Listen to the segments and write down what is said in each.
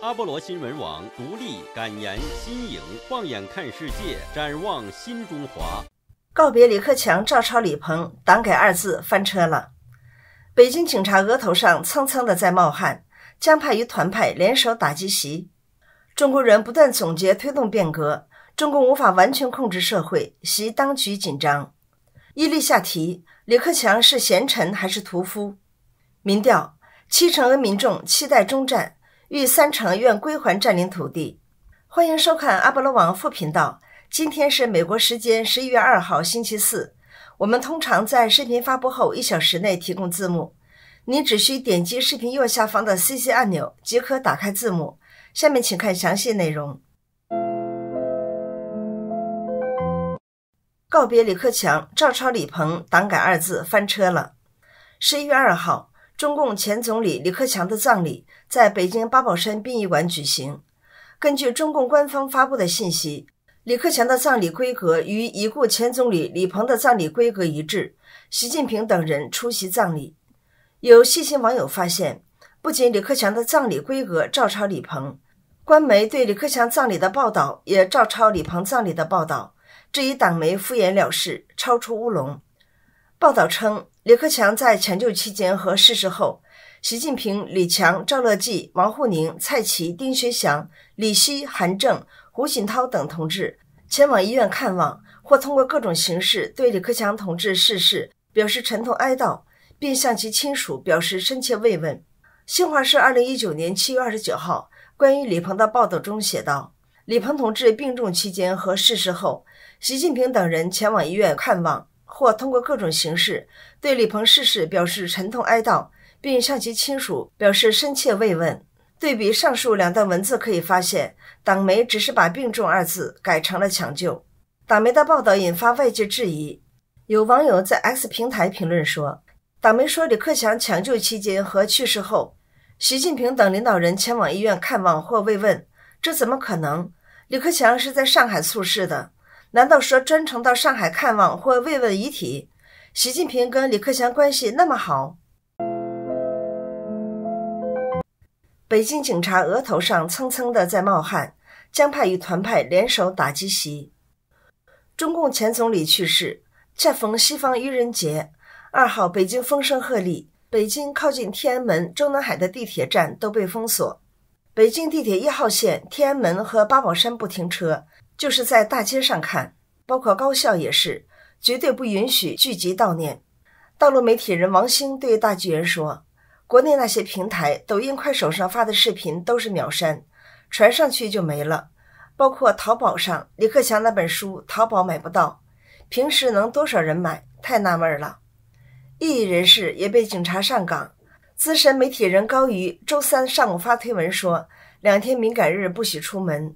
阿波罗新闻网，独立、感言、新颖，放眼看世界，展望新中华。告别李克强、照抄李鹏，党改二字翻车了。北京警察额头上蹭蹭的在冒汗。江派与团派联手打击习。中国人不断总结，推动变革。中共无法完全控制社会，习当局紧张。一例下题：李克强是贤臣还是屠夫？民调七成俄民众期待中战。逾三成愿归还占领土地。欢迎收看阿波罗网副频道。今天是美国时间十一月二号星期四。我们通常在视频发布后一小时内提供字幕，您只需点击视频右下方的 CC 按钮即可打开字幕。下面请看详细内容。告别李克强，照抄李鹏“党改”二字翻车了。十一月二号。中共前总理李克强的葬礼在北京八宝山殡仪馆举行。根据中共官方发布的信息，李克强的葬礼规格与已故前总理李鹏的葬礼规格一致。习近平等人出席葬礼。有细心网友发现，不仅李克强的葬礼规格照抄李鹏，官媒对李克强葬礼的报道也照抄李鹏葬礼的报道，这一党媒敷衍了事，超出乌龙。报道称。李克强在抢救期间和逝世后，习近平、李强、赵乐际、王沪宁、蔡奇、丁薛祥、李希、韩正、胡锦涛等同志前往医院看望，或通过各种形式对李克强同志逝世表示沉痛哀悼，并向其亲属表示深切慰问。新华社二零一九年七月二十九号关于李鹏的报道中写道：李鹏同志病重期间和逝世后，习近平等人前往医院看望。或通过各种形式对李鹏逝世表示沉痛哀悼，并向其亲属表示深切慰问。对比上述两段文字，可以发现，党媒只是把“病重”二字改成了“抢救”。党媒的报道引发外界质疑，有网友在 X 平台评论说：“党媒说李克强抢救期间和去世后，习近平等领导人前往医院看望或慰问，这怎么可能？李克强是在上海猝逝的。”难道说专程到上海看望或慰问遗体？习近平跟李克强关系那么好？北京警察额头上蹭蹭的在冒汗，江派与团派联手打击习。中共前总理去世，恰逢西方愚人节二号，北京风声鹤唳，北京靠近天安门中南海的地铁站都被封锁，北京地铁一号线天安门和八宝山不停车。就是在大街上看，包括高校也是，绝对不允许聚集悼念。大陆媒体人王兴对大纪元说：“国内那些平台，抖音、快手上发的视频都是秒删，传上去就没了。包括淘宝上李克强那本书，淘宝买不到，平时能多少人买？太纳闷了。异议人士也被警察上岗。资深媒体人高瑜周三上午发推文说：两天敏感日不许出门。”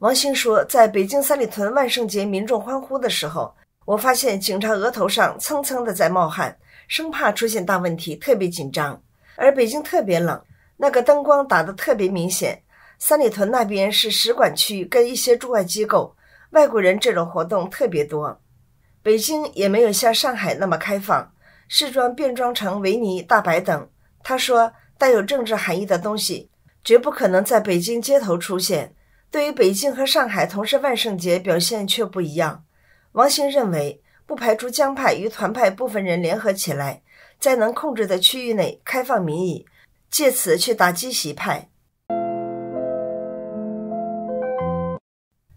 王兴说，在北京三里屯万圣节，民众欢呼的时候，我发现警察额头上蹭蹭的在冒汗，生怕出现大问题，特别紧张。而北京特别冷，那个灯光打的特别明显。三里屯那边是使馆区，跟一些驻外机构，外国人这种活动特别多。北京也没有像上海那么开放，试装、变装成维尼、大白等。他说，带有政治含义的东西，绝不可能在北京街头出现。对于北京和上海同是万圣节表现却不一样，王兴认为不排除江派与团派部分人联合起来，在能控制的区域内开放民意，借此去打击习派。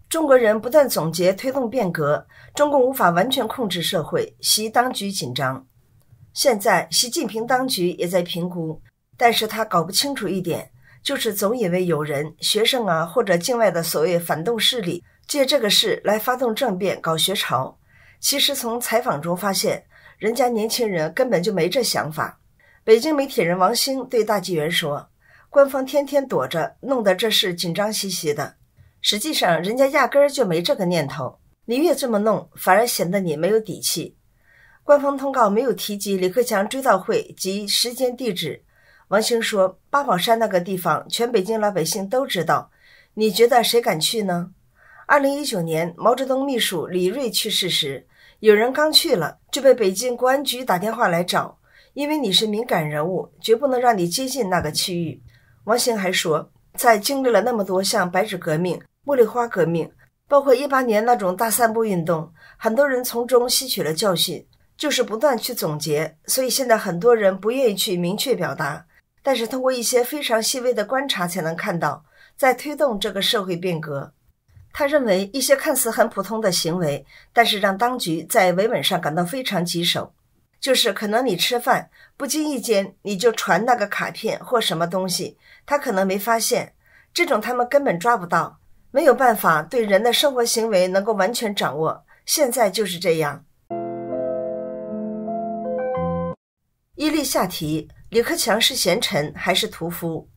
中国人不断总结推动变革，中共无法完全控制社会，习当局紧张。现在习近平当局也在评估，但是他搞不清楚一点。就是总以为有人学生啊，或者境外的所谓反动势力借这个事来发动政变、搞学潮。其实从采访中发现，人家年轻人根本就没这想法。北京媒体人王兴对大纪元说：“官方天天躲着，弄得这事紧张兮兮的。实际上，人家压根儿就没这个念头。你越这么弄，反而显得你没有底气。”官方通告没有提及李克强追悼会及时间、地址。王兴说：“八宝山那个地方，全北京老百姓都知道。你觉得谁敢去呢？”二零一九年，毛泽东秘书李锐去世时，有人刚去了就被北京公安局打电话来找，因为你是敏感人物，绝不能让你接近那个区域。王兴还说：“在经历了那么多像白纸革命、茉莉花革命，包括一八年那种大散步运动，很多人从中吸取了教训，就是不断去总结。所以现在很多人不愿意去明确表达。”但是通过一些非常细微的观察才能看到，在推动这个社会变革。他认为一些看似很普通的行为，但是让当局在维稳上感到非常棘手。就是可能你吃饭，不经意间你就传那个卡片或什么东西，他可能没发现，这种他们根本抓不到，没有办法对人的生活行为能够完全掌握。现在就是这样。伊利夏提。李克强是贤臣还是屠夫？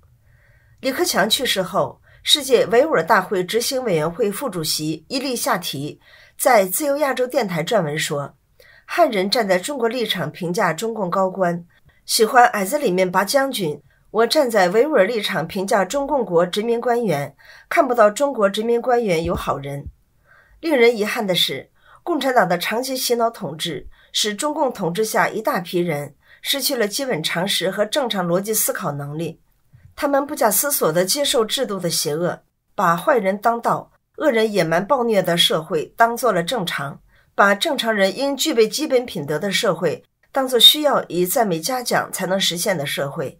李克强去世后，世界维吾尔大会执行委员会副主席伊利夏提在自由亚洲电台撰文说：“汉人站在中国立场评价中共高官，喜欢矮子里面拔将军。我站在维吾尔立场评价中共国殖民官员，看不到中国殖民官员有好人。”令人遗憾的是，共产党的长期洗脑统治使中共统治下一大批人。失去了基本常识和正常逻辑思考能力，他们不假思索地接受制度的邪恶，把坏人当道、恶人野蛮暴虐的社会当做了正常，把正常人应具备基本品德的社会当作需要以赞美嘉奖才能实现的社会。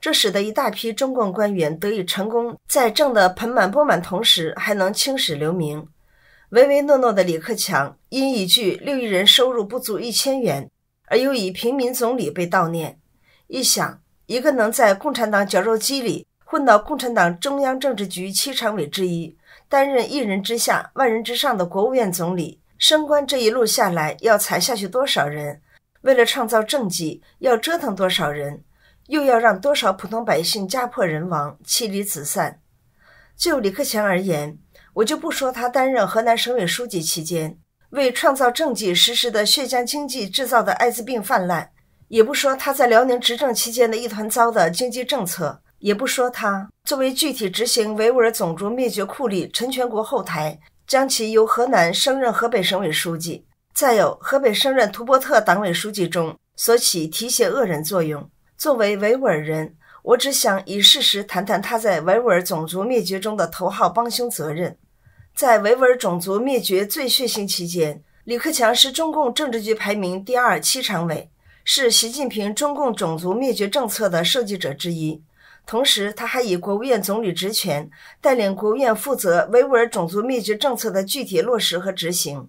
这使得一大批中共官员得以成功，在挣得盆满钵满同时还能青史留名。唯唯诺诺的李克强，因一句“六亿人收入不足一千元”。而又以平民总理被悼念，一想，一个能在共产党绞肉机里混到共产党中央政治局七常委之一，担任一人之下万人之上的国务院总理，升官这一路下来，要踩下去多少人？为了创造政绩，要折腾多少人？又要让多少普通百姓家破人亡、妻离子散？就李克强而言，我就不说他担任河南省委书记期间。为创造政绩实施的血浆经济制造的艾滋病泛滥，也不说他在辽宁执政期间的一团糟的经济政策，也不说他作为具体执行维吾尔种族灭绝库利陈全国后台，将其由河南升任河北省委书记，再有河北升任图伯特党委书记中所起提携恶人作用。作为维吾尔人，我只想以事实谈谈他在维吾尔种族灭绝中的头号帮凶责任。在维吾尔种族灭绝最血腥期间，李克强是中共政治局排名第二七常委，是习近平中共种族灭绝政策的设计者之一。同时，他还以国务院总理职权，带领国务院负责维吾尔种族灭绝政策的具体落实和执行，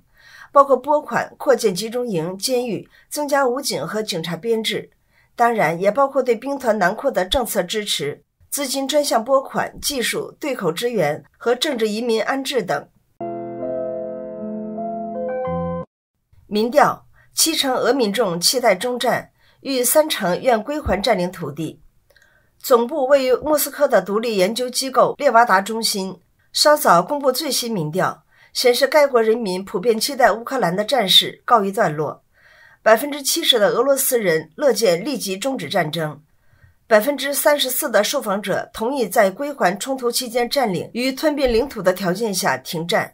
包括拨款扩建集中营、监狱，增加武警和警察编制，当然也包括对兵团南扩的政策支持。资金专项拨款、技术对口支援和政治移民安置等。民调：七成俄民众期待中战，逾三成愿归还占领土地。总部位于莫斯科的独立研究机构列瓦达中心稍早公布最新民调，显示该国人民普遍期待乌克兰的战事告一段落。百分之七十的俄罗斯人乐见立即终止战争。百分之三十四的受访者同意在归还冲突期间占领与吞并领土的条件下停战。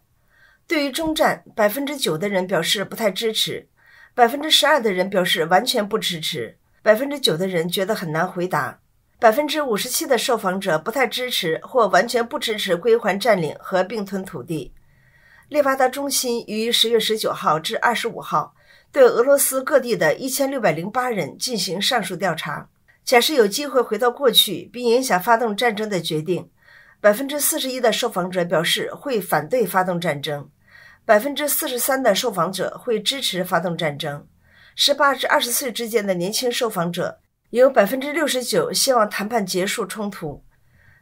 对于中战，百分之九的人表示不太支持，百分之十二的人表示完全不支持，百分之九的人觉得很难回答。百分之五十七的受访者不太支持或完全不支持归还占领和并吞土地。列巴达中心于十月十九号至二十五号对俄罗斯各地的一千六百零八人进行上述调查。假设有机会回到过去并影响发动战争的决定，百分之四十一的受访者表示会反对发动战争，百分之四十三的受访者会支持发动战争。十八至二十岁之间的年轻受访者有百分之六十九希望谈判结束冲突，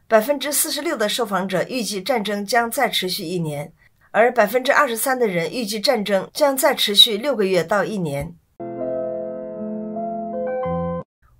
百分之四十六的受访者预计战争将再持续一年，而百分之二十三的人预计战争将再持续六个月到一年。